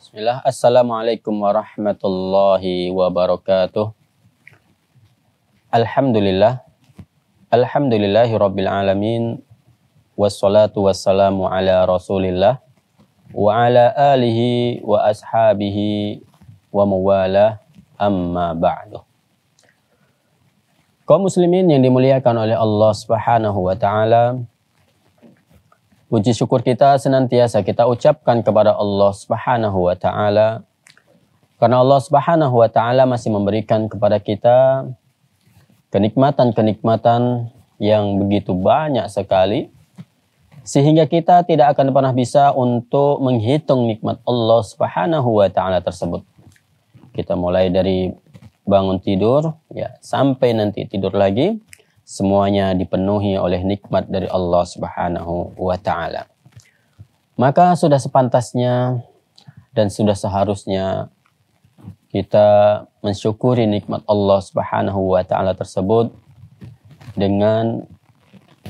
Bismillah, Assalamualaikum warahmatullahi wabarakatuh. Alhamdulillah, Alhamdulillahi rabbil alamin, wassalatu wassalamu ala rasulillah, wa ala alihi wa ashabihi wa muwala amma ba'du. Kaum muslimin yang dimuliakan oleh Allah Subhanahu wa taala, Puji syukur kita senantiasa kita ucapkan kepada Allah Subhanahu wa taala karena Allah Subhanahu wa taala masih memberikan kepada kita kenikmatan-kenikmatan yang begitu banyak sekali sehingga kita tidak akan pernah bisa untuk menghitung nikmat Allah Subhanahu wa taala tersebut. Kita mulai dari bangun tidur ya sampai nanti tidur lagi semuanya dipenuhi oleh nikmat dari Allah Subhanahu wa taala. Maka sudah sepantasnya dan sudah seharusnya kita mensyukuri nikmat Allah Subhanahu wa taala tersebut dengan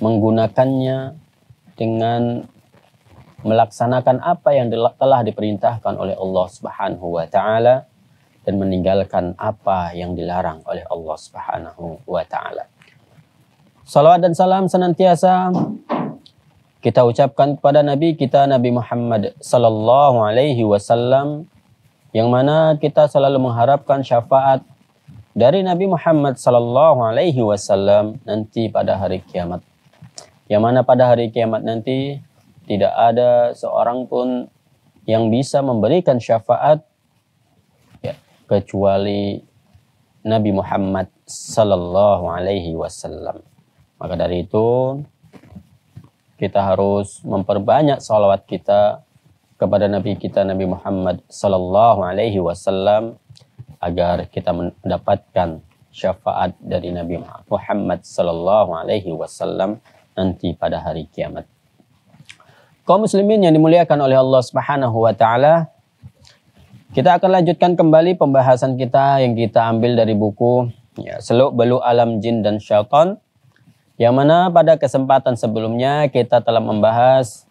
menggunakannya dengan melaksanakan apa yang telah diperintahkan oleh Allah Subhanahu wa taala dan meninggalkan apa yang dilarang oleh Allah Subhanahu wa taala. Salawat dan salam senantiasa kita ucapkan kepada Nabi kita Nabi Muhammad sallallahu alaihi wasallam yang mana kita selalu mengharapkan syafaat dari Nabi Muhammad sallallahu alaihi wasallam nanti pada hari kiamat. Yang mana pada hari kiamat nanti tidak ada seorang pun yang bisa memberikan syafaat ya, kecuali Nabi Muhammad sallallahu alaihi wasallam. Maka dari itu kita harus memperbanyak salawat kita kepada Nabi kita Nabi Muhammad Sallallahu Alaihi Wasallam agar kita mendapatkan syafaat dari Nabi Muhammad Sallallahu Alaihi Wasallam nanti pada hari kiamat. Kaum muslimin yang dimuliakan oleh Allah Subhanahu Wa Taala, kita akan lanjutkan kembali pembahasan kita yang kita ambil dari buku ya, Seluk beluk Alam Jin dan Syaitan yang mana pada kesempatan sebelumnya kita telah membahas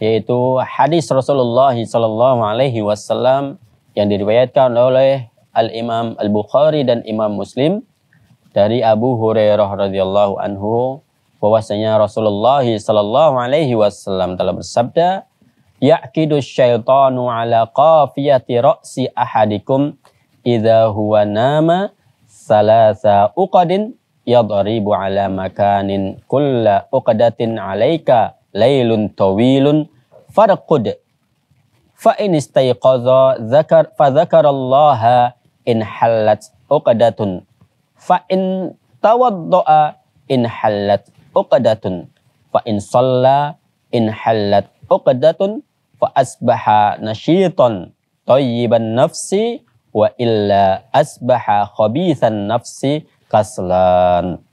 yaitu hadis Rasulullah Shallallahu Alaihi Wasallam yang diriwayatkan oleh Al Imam Al Bukhari dan Imam Muslim dari Abu Hurairah radhiyallahu anhu bahwasanya Rasulullah Shallallahu Alaihi Wasallam telah bersabda yaqidu syaitanu ala qafiyati ra'si ahadikum idza huwa nama salasa uqadin يضرب على مكان كل أقدة عليك ليل طويل فرقد فإن استيقظ ذكر فذكر الله إن حلت أقدة فإن توضأ إن حلت أقدة فإن صلى إن حلت أقدة فأصبح نشيطا طيب النفس وإلا أصبح خبيث النفس kaslan.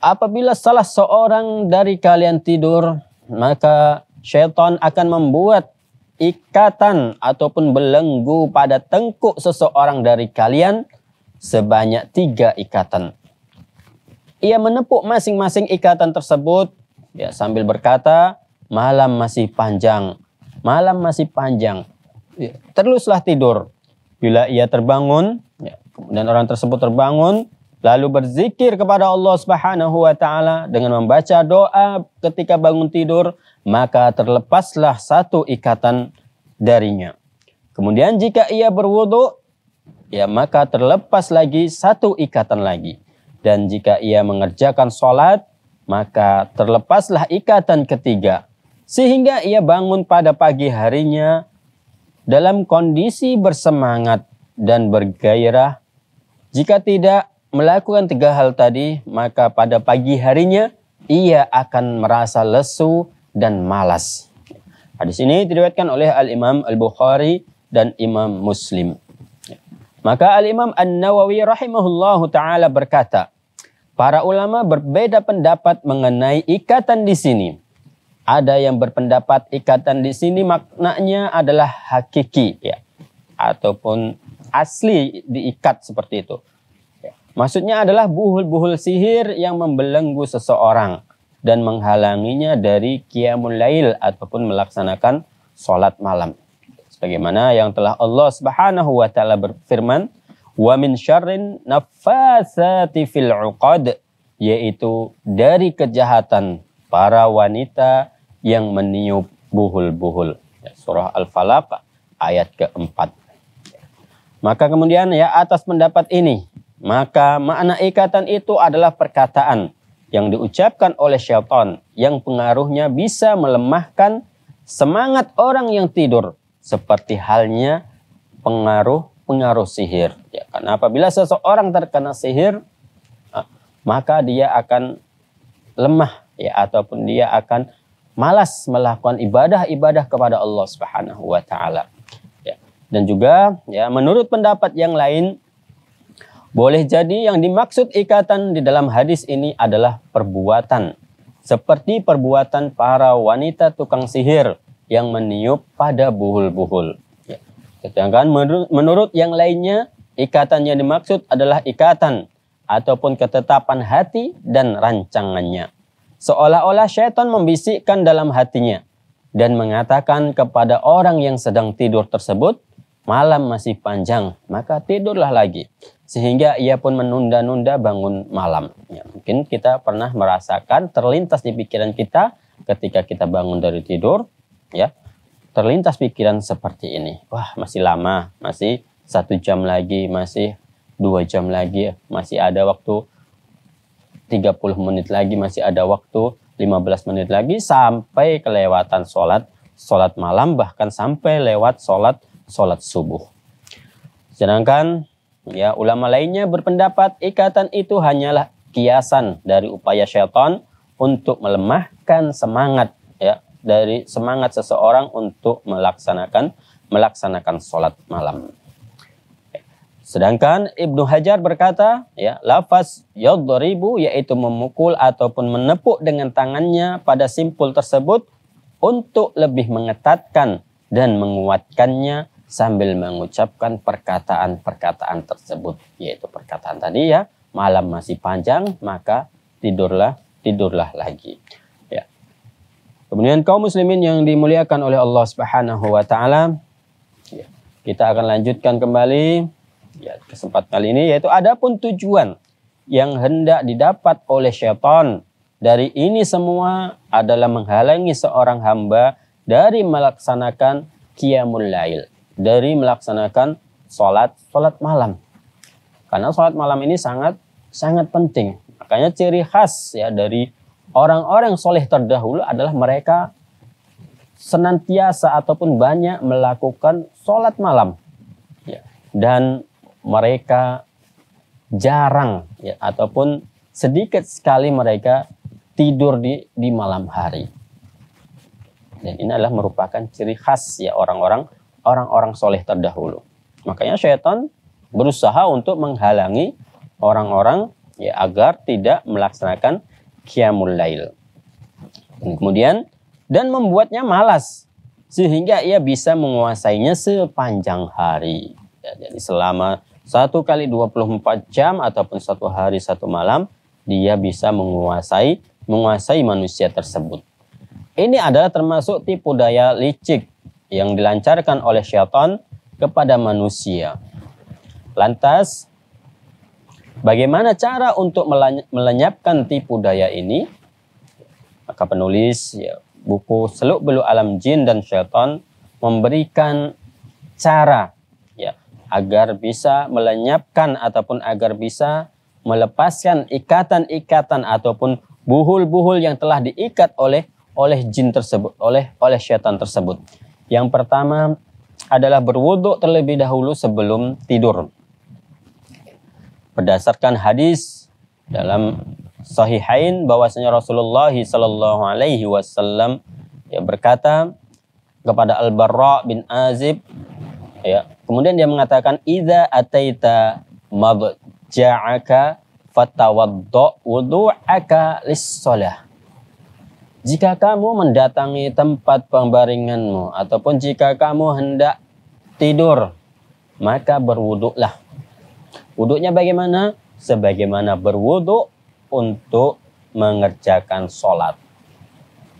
Apabila salah seorang dari kalian tidur, maka syaitan akan membuat ikatan ataupun belenggu pada tengkuk seseorang dari kalian sebanyak tiga ikatan. Ia menepuk masing-masing ikatan tersebut ya sambil berkata, malam masih panjang, malam masih panjang. Ya, teruslah tidur. Bila ia terbangun, ya, Kemudian orang tersebut terbangun lalu berzikir kepada Allah Subhanahu wa taala dengan membaca doa ketika bangun tidur, maka terlepaslah satu ikatan darinya. Kemudian jika ia berwudu, ya maka terlepas lagi satu ikatan lagi. Dan jika ia mengerjakan sholat, maka terlepaslah ikatan ketiga. Sehingga ia bangun pada pagi harinya dalam kondisi bersemangat dan bergairah jika tidak melakukan tiga hal tadi, maka pada pagi harinya ia akan merasa lesu dan malas. Hadis ini diriwayatkan oleh Al-Imam Al-Bukhari dan Imam Muslim. Maka Al-Imam An-Nawawi rahimahullahu taala berkata, para ulama berbeda pendapat mengenai ikatan di sini. Ada yang berpendapat ikatan di sini maknanya adalah hakiki ya ataupun asli diikat seperti itu. Ya. Maksudnya adalah buhul-buhul sihir yang membelenggu seseorang dan menghalanginya dari qiyamul lail ataupun melaksanakan sholat malam. Sebagaimana yang telah Allah Subhanahu wa taala berfirman, "Wa min syarrin naffatsati fil 'uqad" yaitu dari kejahatan para wanita yang meniup buhul-buhul. Ya, surah Al-Falaq ayat keempat. Maka kemudian ya atas pendapat ini, maka makna ikatan itu adalah perkataan yang diucapkan oleh syaitan yang pengaruhnya bisa melemahkan semangat orang yang tidur seperti halnya pengaruh pengaruh sihir. Ya, karena apabila seseorang terkena sihir, ah, maka dia akan lemah ya ataupun dia akan malas melakukan ibadah-ibadah kepada Allah Subhanahu wa taala. Dan juga ya menurut pendapat yang lain boleh jadi yang dimaksud ikatan di dalam hadis ini adalah perbuatan seperti perbuatan para wanita tukang sihir yang meniup pada buhul-buhul. Ya. Sedangkan menurut, menurut yang lainnya ikatan yang dimaksud adalah ikatan ataupun ketetapan hati dan rancangannya. Seolah-olah syaitan membisikkan dalam hatinya dan mengatakan kepada orang yang sedang tidur tersebut, malam masih panjang, maka tidurlah lagi. Sehingga ia pun menunda-nunda bangun malam. Ya, mungkin kita pernah merasakan terlintas di pikiran kita ketika kita bangun dari tidur, ya terlintas pikiran seperti ini. Wah masih lama, masih satu jam lagi, masih dua jam lagi, masih ada waktu 30 menit lagi, masih ada waktu 15 menit lagi sampai kelewatan sholat, sholat malam bahkan sampai lewat sholat sholat subuh. Sedangkan ya ulama lainnya berpendapat ikatan itu hanyalah kiasan dari upaya syaitan untuk melemahkan semangat ya dari semangat seseorang untuk melaksanakan melaksanakan sholat malam. Sedangkan Ibnu Hajar berkata, ya, lafaz yadribu yaitu memukul ataupun menepuk dengan tangannya pada simpul tersebut untuk lebih mengetatkan dan menguatkannya sambil mengucapkan perkataan-perkataan tersebut yaitu perkataan tadi ya malam masih panjang maka tidurlah tidurlah lagi ya kemudian kaum muslimin yang dimuliakan oleh Allah Subhanahu wa taala ya, kita akan lanjutkan kembali ya kesempatan kali ini yaitu adapun tujuan yang hendak didapat oleh syaitan dari ini semua adalah menghalangi seorang hamba dari melaksanakan qiyamul lail dari melaksanakan sholat sholat malam. Karena sholat malam ini sangat sangat penting. Makanya ciri khas ya dari orang-orang soleh terdahulu adalah mereka senantiasa ataupun banyak melakukan sholat malam. Ya. Dan mereka jarang ya, ataupun sedikit sekali mereka tidur di, di malam hari. Dan ini adalah merupakan ciri khas ya orang-orang orang-orang soleh terdahulu. Makanya syaitan berusaha untuk menghalangi orang-orang ya agar tidak melaksanakan qiyamul lail. kemudian dan membuatnya malas sehingga ia bisa menguasainya sepanjang hari. Ya, jadi selama satu kali 24 jam ataupun satu hari satu malam dia bisa menguasai menguasai manusia tersebut. Ini adalah termasuk tipu daya licik yang dilancarkan oleh syaitan kepada manusia. Lantas, bagaimana cara untuk melenyapkan tipu daya ini? Maka penulis ya, buku Seluk Beluk Alam Jin dan Syaitan memberikan cara ya agar bisa melenyapkan ataupun agar bisa melepaskan ikatan-ikatan ataupun buhul-buhul yang telah diikat oleh oleh jin tersebut, oleh oleh syaitan tersebut. Yang pertama adalah berwudhu terlebih dahulu sebelum tidur. Berdasarkan hadis dalam Sahihain bahwasanya Rasulullah Sallallahu Alaihi Wasallam ya berkata kepada Al Barra bin Azib ya kemudian dia mengatakan ida ataita mabja'aka fatawaddo wudu'aka lis-shalah jika kamu mendatangi tempat pembaringanmu ataupun jika kamu hendak tidur, maka berwuduklah. Wuduknya bagaimana? Sebagaimana berwuduk untuk mengerjakan sholat.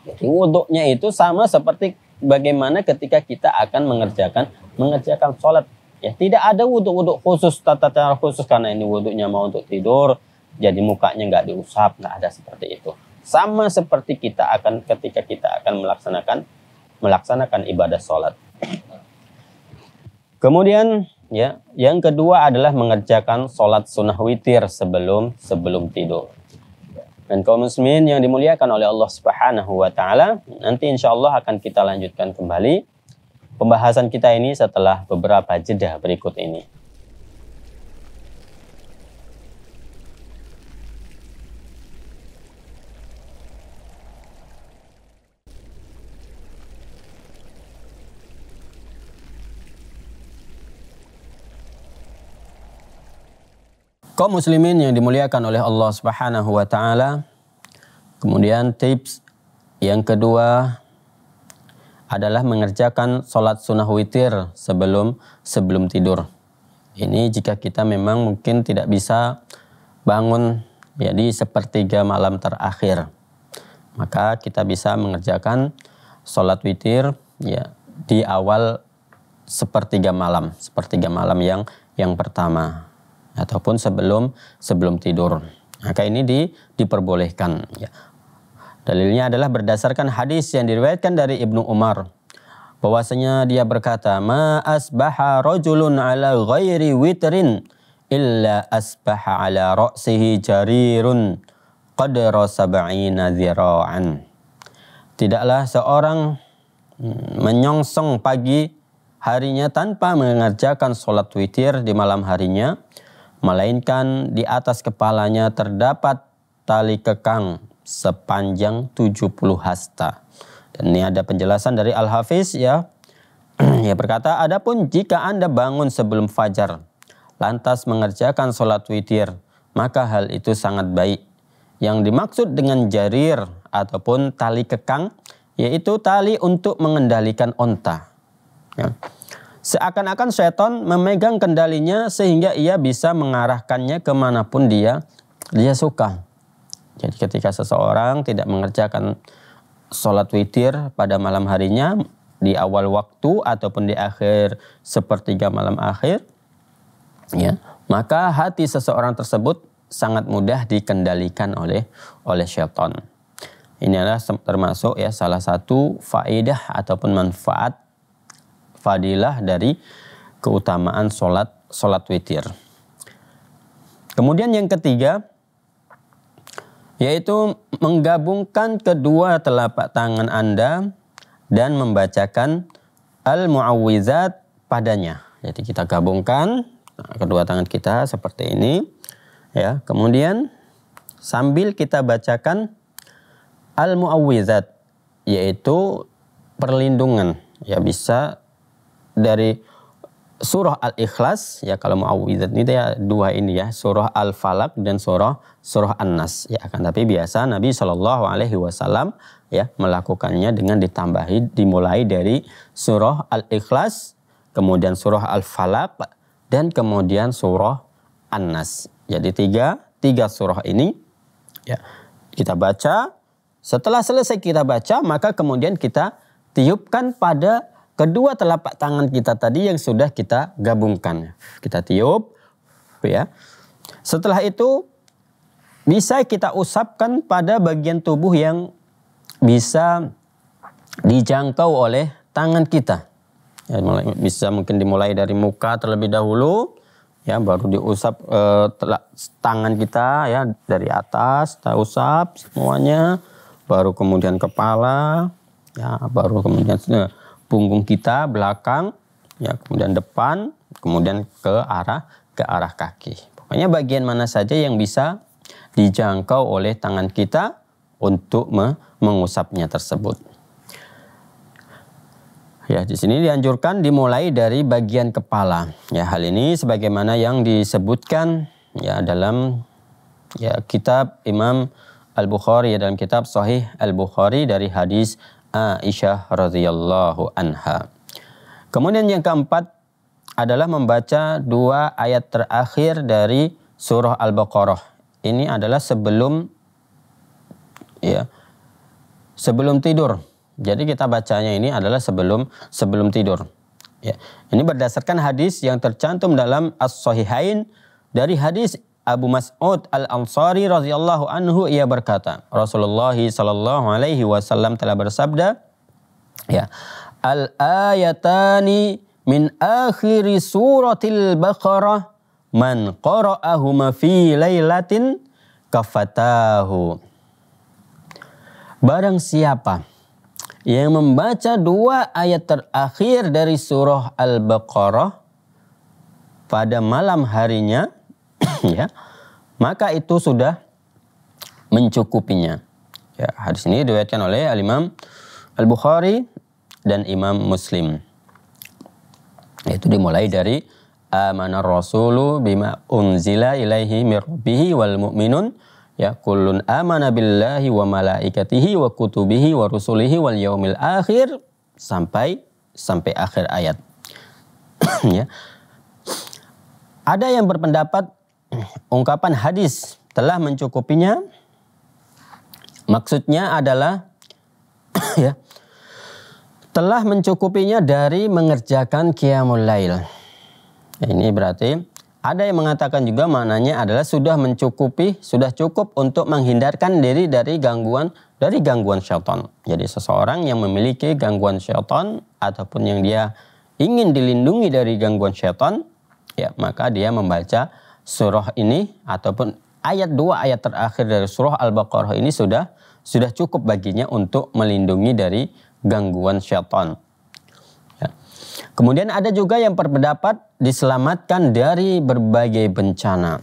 Jadi wuduknya itu sama seperti bagaimana ketika kita akan mengerjakan mengerjakan sholat. Ya, tidak ada wuduk-wuduk khusus, tata cara khusus karena ini wuduknya mau untuk tidur, jadi mukanya nggak diusap, nggak ada seperti itu. Sama seperti kita akan ketika kita akan melaksanakan melaksanakan ibadah sholat. Kemudian ya, yang kedua adalah mengerjakan sholat sunnah witir sebelum sebelum tidur. Dan kaum muslimin yang dimuliakan oleh Allah Subhanahu wa taala, nanti insya Allah akan kita lanjutkan kembali pembahasan kita ini setelah beberapa jeda berikut ini. Kau muslimin yang dimuliakan oleh Allah Subhanahu wa taala. Kemudian tips yang kedua adalah mengerjakan sholat sunnah witir sebelum sebelum tidur. Ini jika kita memang mungkin tidak bisa bangun jadi sepertiga malam terakhir. Maka kita bisa mengerjakan sholat witir ya di awal sepertiga malam, sepertiga malam yang yang pertama ataupun sebelum sebelum tidur. Maka ini di, diperbolehkan. Ya. Dalilnya adalah berdasarkan hadis yang diriwayatkan dari Ibnu Umar bahwasanya dia berkata ma asbaha rajulun ala ghairi witrin illa asbaha ala ra'sihi jarirun qadra sab'ina dhira'an tidaklah seorang hmm, menyongsong pagi harinya tanpa mengerjakan sholat witir di malam harinya melainkan di atas kepalanya terdapat tali kekang sepanjang 70 hasta. Dan ini ada penjelasan dari Al-Hafiz ya. Ia berkata, adapun jika Anda bangun sebelum fajar, lantas mengerjakan sholat witir, maka hal itu sangat baik. Yang dimaksud dengan jarir ataupun tali kekang, yaitu tali untuk mengendalikan onta. Ya. Seakan-akan setan memegang kendalinya sehingga ia bisa mengarahkannya kemanapun dia dia suka. Jadi ketika seseorang tidak mengerjakan sholat witir pada malam harinya di awal waktu ataupun di akhir sepertiga malam akhir, ya maka hati seseorang tersebut sangat mudah dikendalikan oleh oleh syaitan. Ini adalah termasuk ya salah satu faedah ataupun manfaat fadilah dari keutamaan solat sholat witir. Kemudian yang ketiga yaitu menggabungkan kedua telapak tangan Anda dan membacakan al-muawwizat padanya. Jadi kita gabungkan kedua tangan kita seperti ini ya. Kemudian sambil kita bacakan al-muawwizat yaitu perlindungan ya bisa dari surah Al-Ikhlas ya kalau mau awizat itu ya dua ini ya surah Al-Falaq dan surah surah An-Nas ya akan tapi biasa Nabi Shallallahu alaihi wasallam ya melakukannya dengan ditambahi dimulai dari surah Al-Ikhlas kemudian surah Al-Falaq dan kemudian surah An-Nas jadi tiga tiga surah ini ya kita baca setelah selesai kita baca maka kemudian kita tiupkan pada kedua telapak tangan kita tadi yang sudah kita gabungkan. Kita tiup ya. Setelah itu bisa kita usapkan pada bagian tubuh yang bisa dijangkau oleh tangan kita. Ya, mulai, bisa mungkin dimulai dari muka terlebih dahulu, ya baru diusap eh, telak, tangan kita ya dari atas, kita usap semuanya, baru kemudian kepala, ya baru kemudian eh, punggung kita belakang, ya kemudian depan, kemudian ke arah ke arah kaki. Pokoknya bagian mana saja yang bisa dijangkau oleh tangan kita untuk me mengusapnya tersebut. Ya, di sini dianjurkan dimulai dari bagian kepala. Ya, hal ini sebagaimana yang disebutkan ya dalam ya kitab Imam Al-Bukhari ya dalam kitab Sahih Al-Bukhari dari hadis Aisyah radhiyallahu anha. Kemudian yang keempat adalah membaca dua ayat terakhir dari surah Al-Baqarah. Ini adalah sebelum ya sebelum tidur. Jadi kita bacanya ini adalah sebelum sebelum tidur. Ya. Ini berdasarkan hadis yang tercantum dalam As-Sahihain dari hadis Abu Mas'ud Al-Ansari radhiyallahu anhu ia berkata, Rasulullah sallallahu alaihi wasallam telah bersabda, ya, al-ayatani min akhir suratil Baqarah man qara'ahuma fi lailatin kafatahu. Barang siapa yang membaca dua ayat terakhir dari surah Al-Baqarah pada malam harinya, ya, maka itu sudah mencukupinya. Ya, hadis ini diriwayatkan oleh Al Imam Al Bukhari dan Imam Muslim. Itu dimulai dari amana rasulu bima unzila ilaihi mirbihi wal mu'minun ya kullun amana billahi wa malaikatihi wa kutubihi wa rusulihi wal yaumil akhir sampai sampai akhir ayat. ya. Ada yang berpendapat ungkapan hadis telah mencukupinya maksudnya adalah ya telah mencukupinya dari mengerjakan qiyamul lail. Ini berarti ada yang mengatakan juga maknanya adalah sudah mencukupi, sudah cukup untuk menghindarkan diri dari gangguan dari gangguan syaitan. Jadi seseorang yang memiliki gangguan syaitan ataupun yang dia ingin dilindungi dari gangguan syaitan, ya maka dia membaca surah ini ataupun ayat dua ayat terakhir dari surah Al-Baqarah ini sudah sudah cukup baginya untuk melindungi dari gangguan syaitan. Ya. Kemudian ada juga yang berpendapat diselamatkan dari berbagai bencana.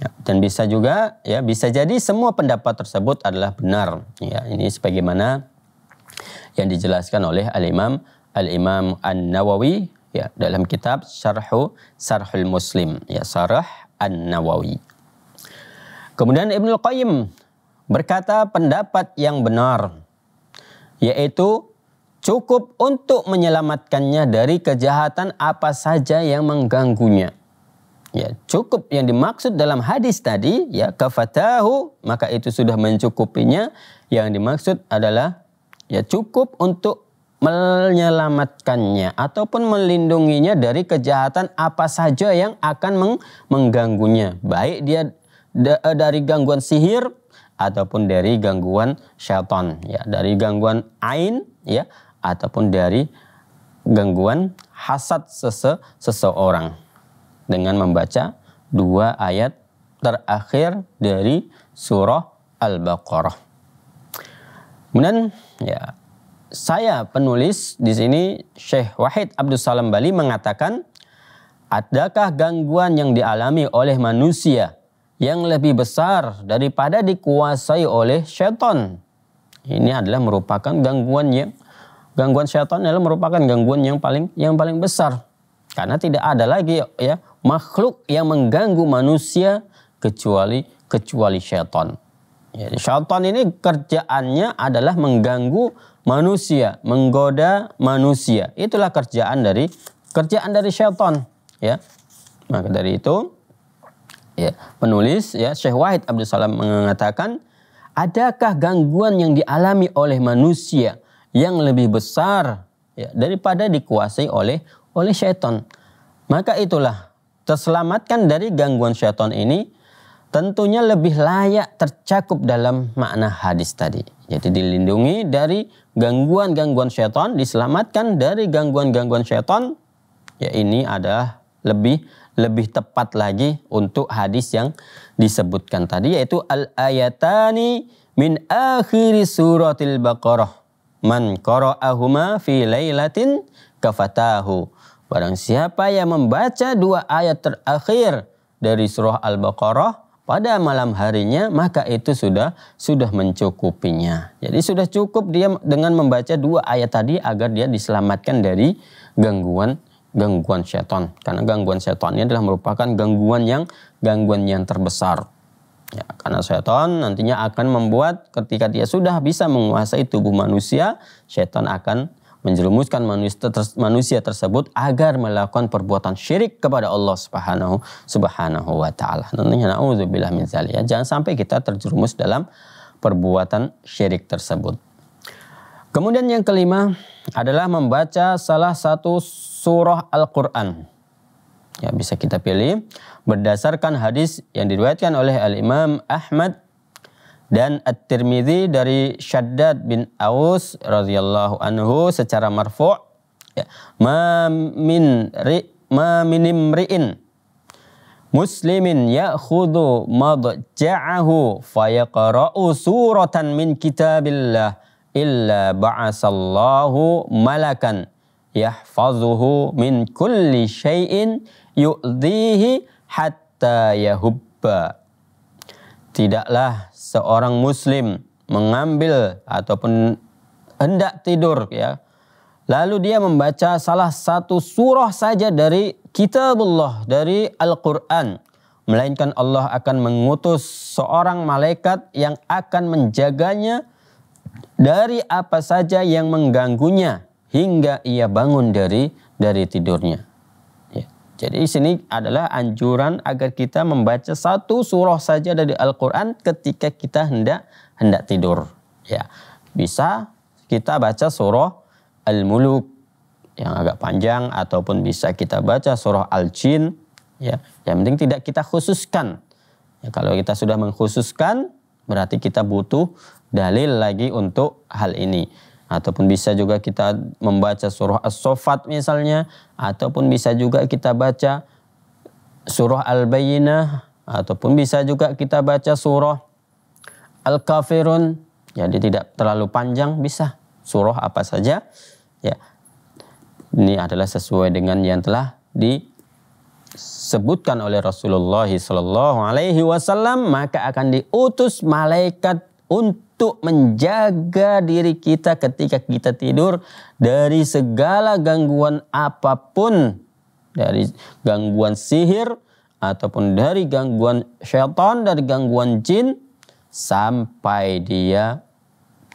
Ya, dan bisa juga ya bisa jadi semua pendapat tersebut adalah benar. Ya, ini sebagaimana yang dijelaskan oleh Al-Imam Al-Imam An-Nawawi ya dalam kitab Syarhu Syarhul Muslim ya Syarah An-Nawawi. Kemudian Ibnu Qayyim berkata pendapat yang benar yaitu cukup untuk menyelamatkannya dari kejahatan apa saja yang mengganggunya. Ya, cukup yang dimaksud dalam hadis tadi ya kafatahu maka itu sudah mencukupinya. Yang dimaksud adalah ya cukup untuk menyelamatkannya ataupun melindunginya dari kejahatan apa saja yang akan meng mengganggunya, baik dia eh, dari gangguan sihir ataupun dari gangguan syaitan, ya, dari gangguan ain, ya, ataupun dari gangguan hasad sese seseorang dengan membaca dua ayat terakhir dari surah Al-Baqarah. Kemudian ya saya penulis di sini Syekh Wahid Abdul Salam Bali mengatakan adakah gangguan yang dialami oleh manusia yang lebih besar daripada dikuasai oleh setan? Ini adalah merupakan gangguan yang gangguan setan adalah merupakan gangguan yang paling yang paling besar karena tidak ada lagi ya makhluk yang mengganggu manusia kecuali kecuali setan. Jadi setan ini kerjaannya adalah mengganggu manusia, menggoda manusia. Itulah kerjaan dari kerjaan dari syaitan, ya. Maka dari itu ya, penulis ya Syekh Wahid Abdul Salam mengatakan, adakah gangguan yang dialami oleh manusia yang lebih besar ya, daripada dikuasai oleh oleh syaitan? Maka itulah terselamatkan dari gangguan syaitan ini tentunya lebih layak tercakup dalam makna hadis tadi. Jadi dilindungi dari gangguan-gangguan syaitan, diselamatkan dari gangguan-gangguan syaitan. Ya ini adalah lebih lebih tepat lagi untuk hadis yang disebutkan tadi yaitu al ayatani min akhir suratil baqarah man qara'ahuma fi lailatin kafatahu barang siapa yang membaca dua ayat terakhir dari surah al-baqarah pada malam harinya maka itu sudah sudah mencukupinya. Jadi sudah cukup dia dengan membaca dua ayat tadi agar dia diselamatkan dari gangguan gangguan setan karena gangguan setan ini adalah merupakan gangguan yang gangguan yang terbesar. Ya, karena setan nantinya akan membuat ketika dia sudah bisa menguasai tubuh manusia, setan akan menjerumuskan manusia, tersebut agar melakukan perbuatan syirik kepada Allah Subhanahu Subhanahu wa taala. Tentunya naudzubillah min ya. Jangan sampai kita terjerumus dalam perbuatan syirik tersebut. Kemudian yang kelima adalah membaca salah satu surah Al-Qur'an. Ya, bisa kita pilih berdasarkan hadis yang diriwayatkan oleh Al-Imam Ahmad dan At-Tirmidzi dari Syaddad bin Aus radhiyallahu anhu secara marfu' ya, ma min ri, ma minim ri'in muslimin ya'khudhu madja'ahu fayaqra'u suratan min kitabillah illa ba'asallahu malakan yahfazuhu min kulli syai'in yu'dhihi hatta yahubba tidaklah seorang muslim mengambil ataupun hendak tidur ya. Lalu dia membaca salah satu surah saja dari kitabullah dari Al-Qur'an melainkan Allah akan mengutus seorang malaikat yang akan menjaganya dari apa saja yang mengganggunya hingga ia bangun dari dari tidurnya. Jadi di sini adalah anjuran agar kita membaca satu surah saja dari Al-Qur'an ketika kita hendak hendak tidur. Ya. Bisa kita baca surah Al-Muluk yang agak panjang ataupun bisa kita baca surah Al-Jin ya. Yang penting tidak kita khususkan. Ya, kalau kita sudah mengkhususkan berarti kita butuh dalil lagi untuk hal ini ataupun bisa juga kita membaca surah as sofat misalnya ataupun bisa juga kita baca surah Al-Bayyinah ataupun bisa juga kita baca surah Al-Kafirun jadi tidak terlalu panjang bisa surah apa saja ya ini adalah sesuai dengan yang telah disebutkan oleh Rasulullah Shallallahu Alaihi Wasallam maka akan diutus malaikat untuk untuk menjaga diri kita ketika kita tidur dari segala gangguan apapun, dari gangguan sihir ataupun dari gangguan syaitan, dari gangguan jin sampai dia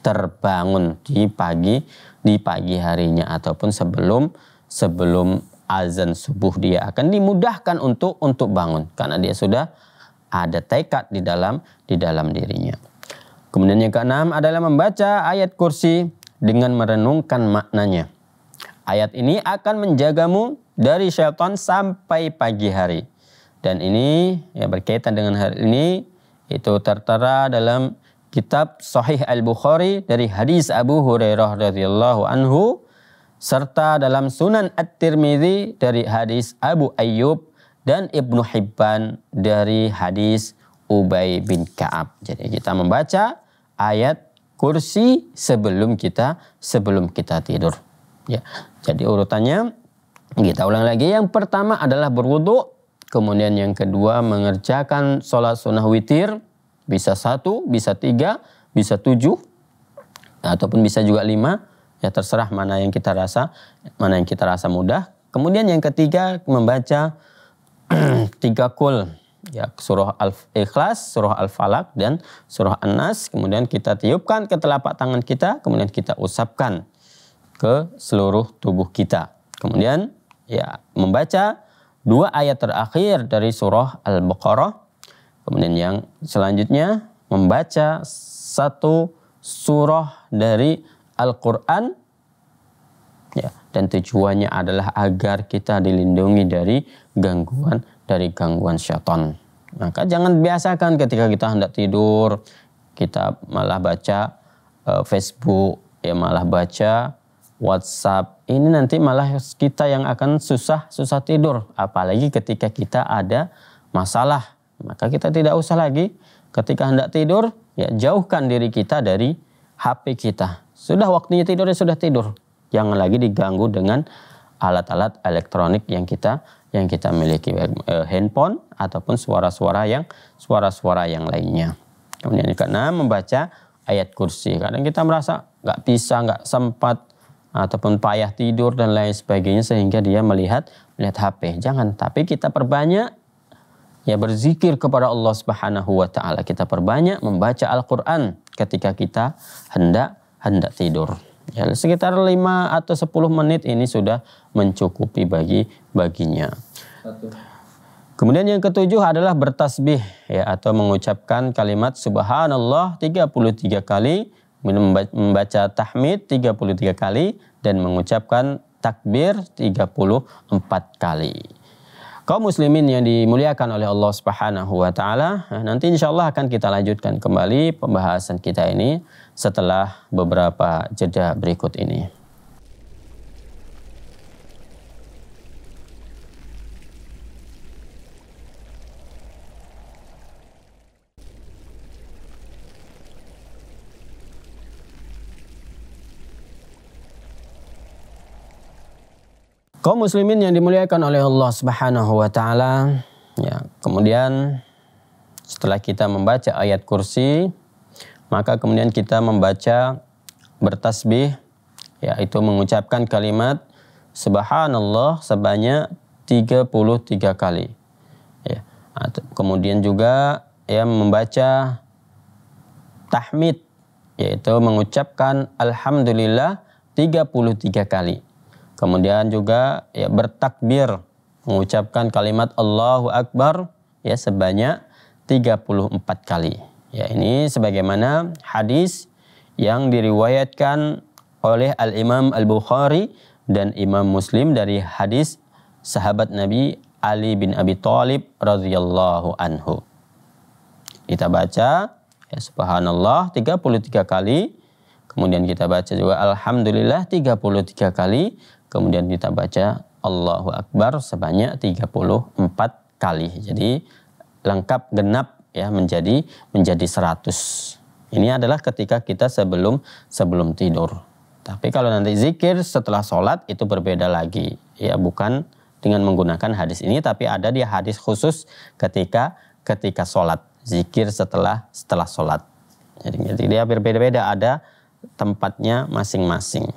terbangun di pagi di pagi harinya ataupun sebelum sebelum azan subuh dia akan dimudahkan untuk untuk bangun karena dia sudah ada tekad di dalam di dalam dirinya. Kemudian yang keenam adalah membaca ayat kursi dengan merenungkan maknanya. Ayat ini akan menjagamu dari syaitan sampai pagi hari. Dan ini ya berkaitan dengan hal ini itu tertera dalam kitab Sahih Al-Bukhari dari hadis Abu Hurairah radhiyallahu anhu serta dalam Sunan At-Tirmidzi dari hadis Abu Ayyub dan Ibnu Hibban dari hadis Ubay bin Ka'ab. Jadi kita membaca ayat kursi sebelum kita sebelum kita tidur. Ya. Jadi urutannya kita ulang lagi. Yang pertama adalah berwudu, kemudian yang kedua mengerjakan sholat sunnah witir, bisa satu, bisa tiga, bisa tujuh, ataupun bisa juga lima. Ya terserah mana yang kita rasa, mana yang kita rasa mudah. Kemudian yang ketiga membaca tiga kul ya surah al-ikhlas, surah al-falak dan surah an-nas. Kemudian kita tiupkan ke telapak tangan kita, kemudian kita usapkan ke seluruh tubuh kita. Kemudian ya membaca dua ayat terakhir dari surah al-Baqarah. Kemudian yang selanjutnya membaca satu surah dari Al-Qur'an ya dan tujuannya adalah agar kita dilindungi dari gangguan dari gangguan syaitan. Maka jangan biasakan ketika kita hendak tidur, kita malah baca e, Facebook, ya malah baca WhatsApp. Ini nanti malah kita yang akan susah susah tidur, apalagi ketika kita ada masalah. Maka kita tidak usah lagi ketika hendak tidur, ya jauhkan diri kita dari HP kita. Sudah waktunya tidur ya sudah tidur. Jangan lagi diganggu dengan alat-alat elektronik yang kita yang kita miliki eh, eh, handphone ataupun suara-suara yang suara-suara yang lainnya. Kemudian yang keenam membaca ayat kursi. Kadang kita merasa nggak bisa, nggak sempat ataupun payah tidur dan lain sebagainya sehingga dia melihat melihat HP. Jangan, tapi kita perbanyak ya berzikir kepada Allah Subhanahu wa taala. Kita perbanyak membaca Al-Qur'an ketika kita hendak hendak tidur. Ya, sekitar 5 atau 10 menit ini sudah mencukupi bagi baginya. Kemudian yang ketujuh adalah bertasbih ya atau mengucapkan kalimat subhanallah 33 kali, membaca tahmid 33 kali dan mengucapkan takbir 34 kali. Kaum muslimin yang dimuliakan oleh Allah Subhanahu wa taala, nanti insya Allah akan kita lanjutkan kembali pembahasan kita ini setelah beberapa jeda berikut ini. Kaum muslimin yang dimuliakan oleh Allah Subhanahu wa taala, ya, kemudian setelah kita membaca ayat kursi, maka kemudian kita membaca bertasbih yaitu mengucapkan kalimat subhanallah sebanyak 33 kali. Ya. Kemudian juga ya membaca tahmid yaitu mengucapkan alhamdulillah 33 kali. Kemudian juga ya bertakbir mengucapkan kalimat Allahu akbar ya sebanyak 34 kali. Ya ini sebagaimana hadis yang diriwayatkan oleh Al-Imam Al-Bukhari dan Imam Muslim dari hadis sahabat Nabi Ali bin Abi Thalib radhiyallahu anhu. Kita baca ya subhanallah 33 kali, kemudian kita baca juga alhamdulillah 33 kali, kemudian kita baca Allahu Akbar sebanyak 34 kali. Jadi lengkap genap ya menjadi menjadi 100. Ini adalah ketika kita sebelum sebelum tidur. Tapi kalau nanti zikir setelah sholat itu berbeda lagi. Ya bukan dengan menggunakan hadis ini tapi ada di hadis khusus ketika ketika sholat. Zikir setelah setelah sholat. Jadi, jadi dia berbeda-beda ada tempatnya masing-masing.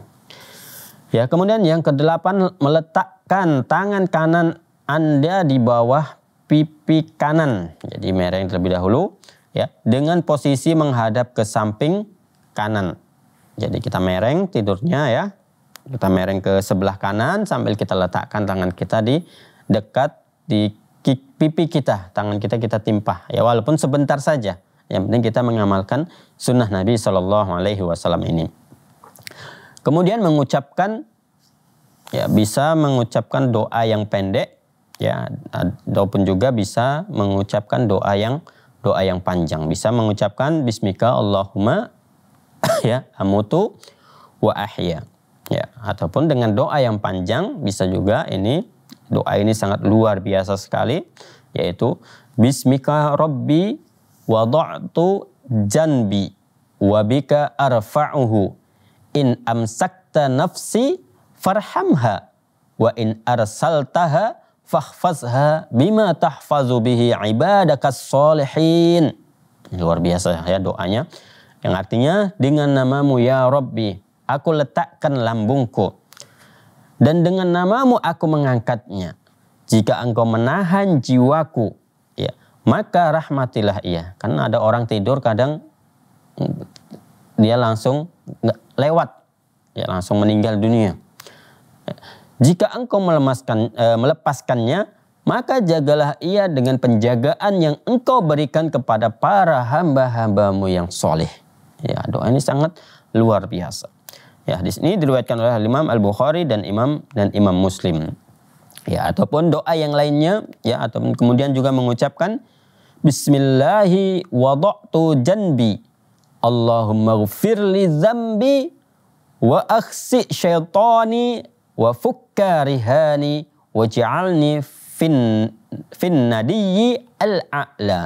Ya, kemudian yang kedelapan meletakkan tangan kanan Anda di bawah pipi kanan. Jadi mereng terlebih dahulu ya dengan posisi menghadap ke samping kanan. Jadi kita mereng tidurnya ya. Kita mereng ke sebelah kanan sambil kita letakkan tangan kita di dekat di pipi kita, tangan kita kita timpah ya walaupun sebentar saja. Yang penting kita mengamalkan sunnah Nabi Shallallahu Alaihi Wasallam ini. Kemudian mengucapkan ya bisa mengucapkan doa yang pendek ya ataupun juga bisa mengucapkan doa yang doa yang panjang bisa mengucapkan bismika Allahumma ya amutu wa ahya ya ataupun dengan doa yang panjang bisa juga ini doa ini sangat luar biasa sekali yaitu bismika rabbi wada'tu janbi wa bika arfa'uhu in amsakta nafsi farhamha wa in arsaltaha fahfazha bima tahfazu bihi ibadakas solihin. Luar biasa ya, ya doanya. Yang artinya dengan namamu ya Rabbi, aku letakkan lambungku. Dan dengan namamu aku mengangkatnya. Jika engkau menahan jiwaku, ya, maka rahmatilah ia. Karena ada orang tidur kadang dia langsung lewat, ya, langsung meninggal dunia. Jika engkau melemaskan, e, melepaskannya, maka jagalah ia dengan penjagaan yang engkau berikan kepada para hamba-hambamu yang soleh. Ya, doa ini sangat luar biasa. Ya, di sini diriwayatkan oleh Imam Al-Bukhari dan Imam dan Imam Muslim. Ya, ataupun doa yang lainnya, ya, ataupun kemudian juga mengucapkan Bismillahi wada'tu janbi Allahumma gfirli zambi wa aksi syaitani wa fukka rihani ja'alni fin al-a'la.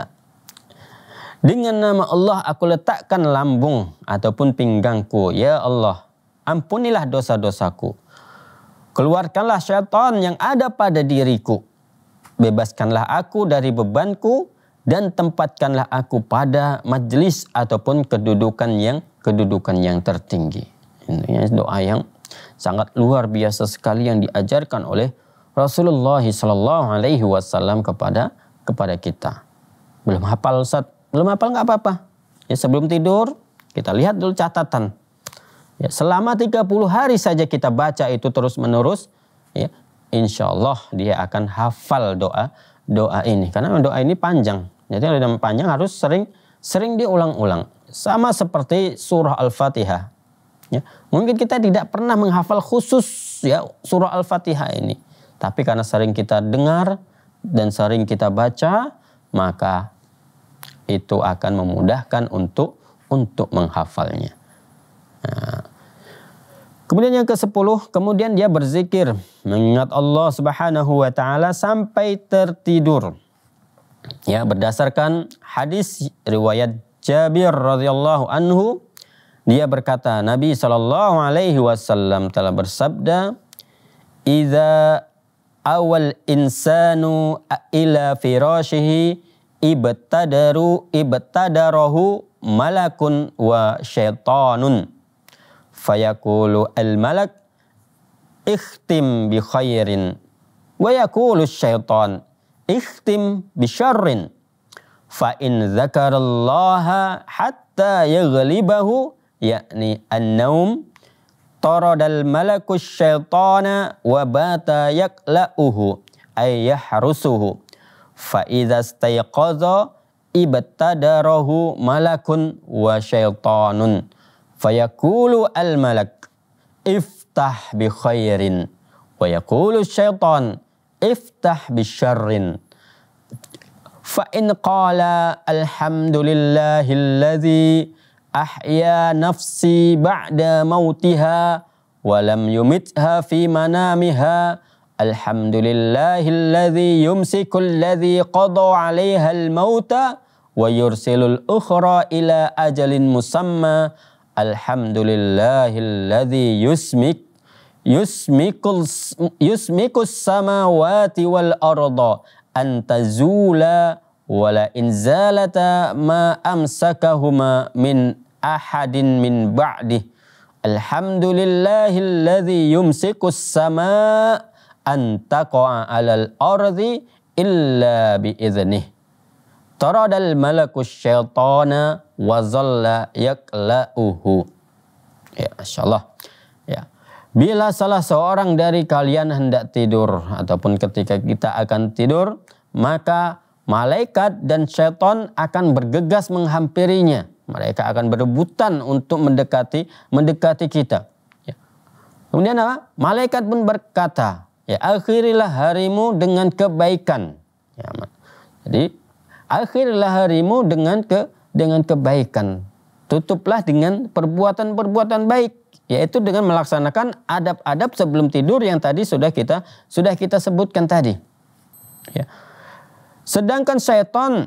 Dengan nama Allah aku letakkan lambung ataupun pinggangku. Ya Allah, ampunilah dosa-dosaku. Keluarkanlah syaitan yang ada pada diriku. Bebaskanlah aku dari bebanku dan tempatkanlah aku pada majelis ataupun kedudukan yang kedudukan yang tertinggi. Intinya doa yang sangat luar biasa sekali yang diajarkan oleh Rasulullah Shallallahu Alaihi Wasallam kepada kepada kita. Belum hafal saat belum hafal nggak apa-apa. Ya, sebelum tidur kita lihat dulu catatan. Ya, selama 30 hari saja kita baca itu terus menerus, ya, insya Allah dia akan hafal doa doa ini. Karena doa ini panjang. Jadi kalau panjang harus sering sering diulang-ulang. Sama seperti surah Al-Fatihah. Ya. Mungkin kita tidak pernah menghafal khusus ya surah Al-Fatihah ini. Tapi karena sering kita dengar dan sering kita baca, maka itu akan memudahkan untuk untuk menghafalnya. Nah. Kemudian yang ke-10, kemudian dia berzikir mengingat Allah Subhanahu wa taala sampai tertidur. Ya, berdasarkan hadis riwayat Jabir radhiyallahu anhu dia berkata, Nabi Shallallahu Alaihi Wasallam telah bersabda, "Ida awal insanu ila firashihi ibtadaru ibtadarahu malakun wa syaitanun." fayakulu al-malak ikhtim bi khairin wa yaqulu syaitan ikhtim bi syarrin fa in dzakarallaha hatta yaghlibahu yakni an-naum taradal malaku syaitana wa bata yakla'uhu ay yahrusuhu fa idza istayqadha ibtadarahu malakun wa syaitanun fayaqulu al malak iftah bi khairin wa yaqulu syaitan iftah bi syarrin fa in qala alhamdulillahilladzi أحيا نفسي بعد موتها ولم يمتها في منامها الحمد لله الذي يمسك الذي قضى عليها الموت ويرسل الأخرى إلى أجل مسمى الحمد لله الذي يسمك يسمك يسمك السماوات والأرض أن تزولا ولا زالتا ما أمسكهما من ahadin min ba'di. Alhamdulillahilladzi yumsikus sama an taqa'a 'alal ardi illa bi biiznih. Taradal malaku syaitana wa zalla yaqla'uhu Ya, masyaallah. Ya. Bila salah seorang dari kalian hendak tidur ataupun ketika kita akan tidur, maka malaikat dan syaitan akan bergegas menghampirinya mereka akan berebutan untuk mendekati mendekati kita. Ya. Kemudian apa? Malaikat pun berkata, ya akhirilah harimu dengan kebaikan. Ya, jadi akhirilah harimu dengan ke dengan kebaikan. Tutuplah dengan perbuatan-perbuatan baik, yaitu dengan melaksanakan adab-adab sebelum tidur yang tadi sudah kita sudah kita sebutkan tadi. Ya. Sedangkan syaitan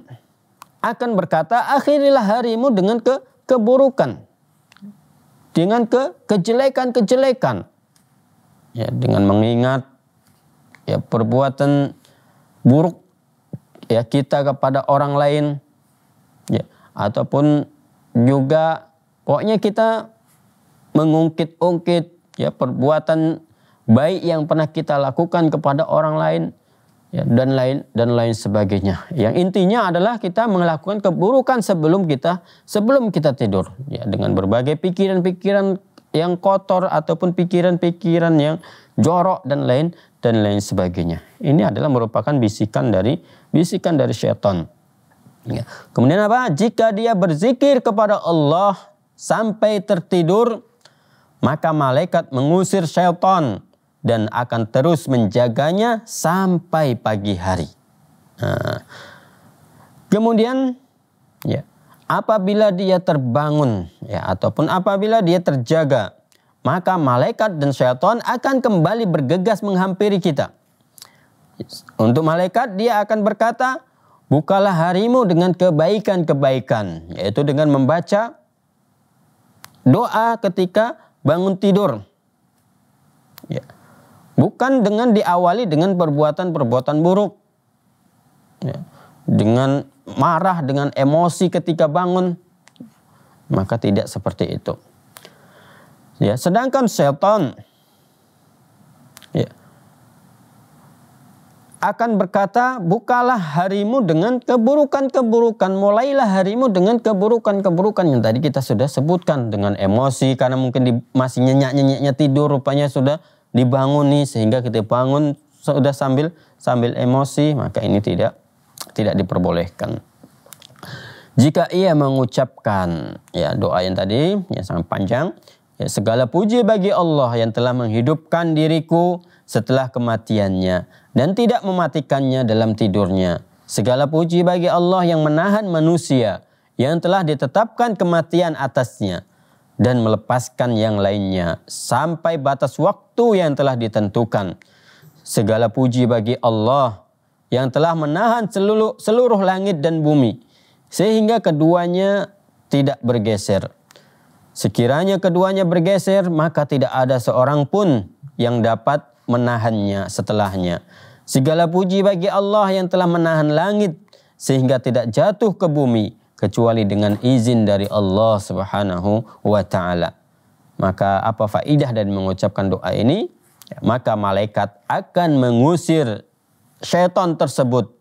akan berkata akhirilah harimu dengan ke keburukan dengan ke kejelekan-kejelekan ya dengan mengingat ya perbuatan buruk ya kita kepada orang lain ya ataupun juga pokoknya kita mengungkit-ungkit ya perbuatan baik yang pernah kita lakukan kepada orang lain ya, dan lain dan lain sebagainya. Yang intinya adalah kita melakukan keburukan sebelum kita sebelum kita tidur ya, dengan berbagai pikiran-pikiran yang kotor ataupun pikiran-pikiran yang jorok dan lain dan lain sebagainya. Ini adalah merupakan bisikan dari bisikan dari setan. Ya. Kemudian apa? Jika dia berzikir kepada Allah sampai tertidur, maka malaikat mengusir setan dan akan terus menjaganya sampai pagi hari. Nah. kemudian ya, apabila dia terbangun ya ataupun apabila dia terjaga, maka malaikat dan syaitan akan kembali bergegas menghampiri kita. Untuk malaikat dia akan berkata, bukalah harimu dengan kebaikan-kebaikan, yaitu dengan membaca doa ketika bangun tidur Bukan dengan diawali dengan perbuatan-perbuatan buruk. Ya. Dengan marah, dengan emosi ketika bangun. Maka tidak seperti itu. Ya, sedangkan setan ya, akan berkata, bukalah harimu dengan keburukan-keburukan. Mulailah harimu dengan keburukan-keburukan yang tadi kita sudah sebutkan. Dengan emosi, karena mungkin di, masih nyenyak-nyenyaknya tidur, rupanya sudah Dibangun nih sehingga kita bangun sudah sambil sambil emosi maka ini tidak tidak diperbolehkan. Jika ia mengucapkan ya doa yang tadi yang sangat panjang ya, segala puji bagi Allah yang telah menghidupkan diriku setelah kematiannya dan tidak mematikannya dalam tidurnya. Segala puji bagi Allah yang menahan manusia yang telah ditetapkan kematian atasnya dan melepaskan yang lainnya sampai batas waktu yang telah ditentukan. Segala puji bagi Allah yang telah menahan seluruh, seluruh langit dan bumi sehingga keduanya tidak bergeser. Sekiranya keduanya bergeser, maka tidak ada seorang pun yang dapat menahannya setelahnya. Segala puji bagi Allah yang telah menahan langit sehingga tidak jatuh ke bumi kecuali dengan izin dari Allah Subhanahu wa taala. Maka apa faidah dari mengucapkan doa ini? Ya, maka malaikat akan mengusir syaitan tersebut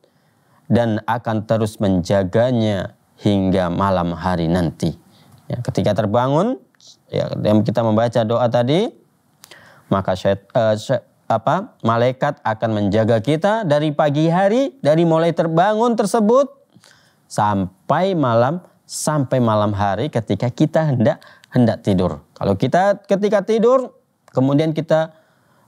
dan akan terus menjaganya hingga malam hari nanti. Ya, ketika terbangun, ya, yang kita membaca doa tadi, maka syaitan, uh, syait, eh, apa malaikat akan menjaga kita dari pagi hari, dari mulai terbangun tersebut sampai malam sampai malam hari ketika kita hendak hendak tidur. Kalau kita ketika tidur kemudian kita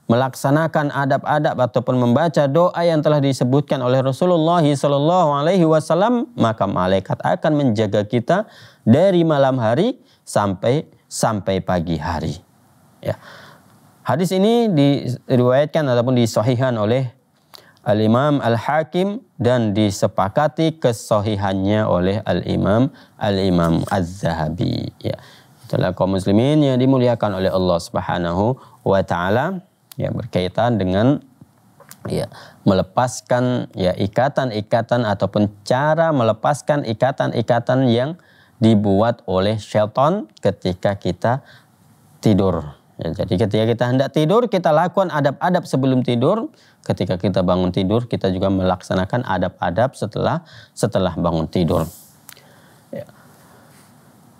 melaksanakan adab-adab ataupun membaca doa yang telah disebutkan oleh Rasulullah Shallallahu Alaihi Wasallam maka malaikat akan menjaga kita dari malam hari sampai sampai pagi hari. Ya. Hadis ini diriwayatkan ataupun disohihkan oleh Al-Imam Al-Hakim dan disepakati kesohihannya oleh Al-Imam Al-Imam Az-Zahabi. Ya. Itulah kaum muslimin yang dimuliakan oleh Allah Subhanahu wa taala ya berkaitan dengan ya melepaskan ya ikatan-ikatan ataupun cara melepaskan ikatan-ikatan yang dibuat oleh syaitan ketika kita tidur Ya, jadi ketika kita hendak tidur, kita lakukan adab-adab sebelum tidur. Ketika kita bangun tidur, kita juga melaksanakan adab-adab setelah setelah bangun tidur. Ya.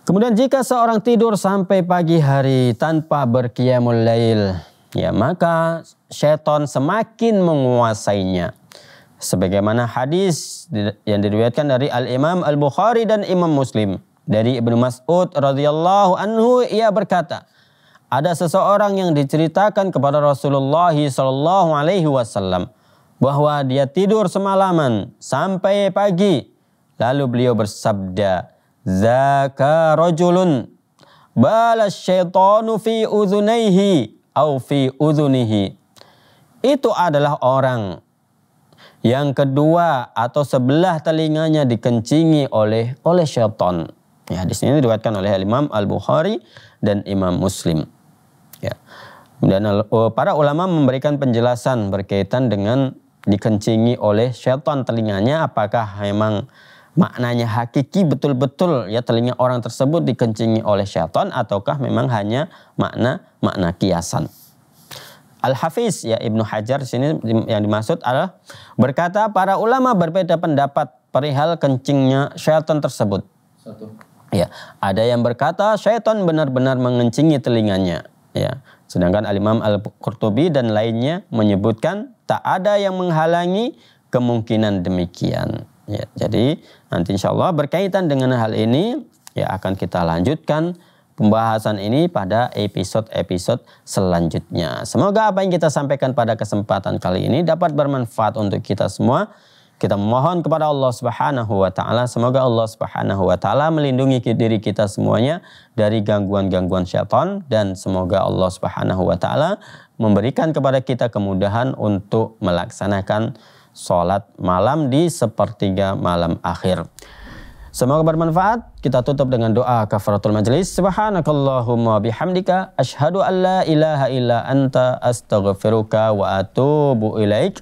Kemudian jika seorang tidur sampai pagi hari tanpa berkiamul lail, ya maka syaitan semakin menguasainya. Sebagaimana hadis yang diriwayatkan dari Al-Imam Al-Bukhari dan Imam Muslim dari Ibnu Mas'ud radhiyallahu anhu ia berkata, ada seseorang yang diceritakan kepada Rasulullah Shallallahu Alaihi Wasallam bahwa dia tidur semalaman sampai pagi. Lalu beliau bersabda, Zaka rajulun balas syaitanu fi uzunaihi au fi uzunihi. Itu adalah orang yang kedua atau sebelah telinganya dikencingi oleh oleh syaitan. Ya, di sini diriwayatkan oleh Imam Al Bukhari dan Imam Muslim. Dan eh, para ulama memberikan penjelasan berkaitan dengan dikencingi oleh syaitan telinganya apakah memang maknanya hakiki betul-betul ya telinga orang tersebut dikencingi oleh syaitan ataukah memang hanya makna makna kiasan. Al-Hafiz ya Ibnu Hajar di sini yang dimaksud adalah berkata para ulama berbeda pendapat perihal kencingnya syaitan tersebut. Satu. Ya, ada yang berkata syaitan benar-benar mengencingi telinganya. Ya. Sedangkan alimam Al-Qurtubi dan lainnya menyebutkan tak ada yang menghalangi kemungkinan demikian. Ya, jadi nanti insyaallah berkaitan dengan hal ini ya akan kita lanjutkan pembahasan ini pada episode-episode selanjutnya. Semoga apa yang kita sampaikan pada kesempatan kali ini dapat bermanfaat untuk kita semua. Kita memohon kepada Allah Subhanahu wa taala semoga Allah Subhanahu wa taala melindungi diri kita semuanya dari gangguan-gangguan syaitan dan semoga Allah Subhanahu wa taala memberikan kepada kita kemudahan untuk melaksanakan sholat malam di sepertiga malam akhir. Semoga bermanfaat. Kita tutup dengan doa kafaratul majelis. Subhanakallahumma bihamdika asyhadu an la ilaha illa anta astaghfiruka wa atubu ilaik.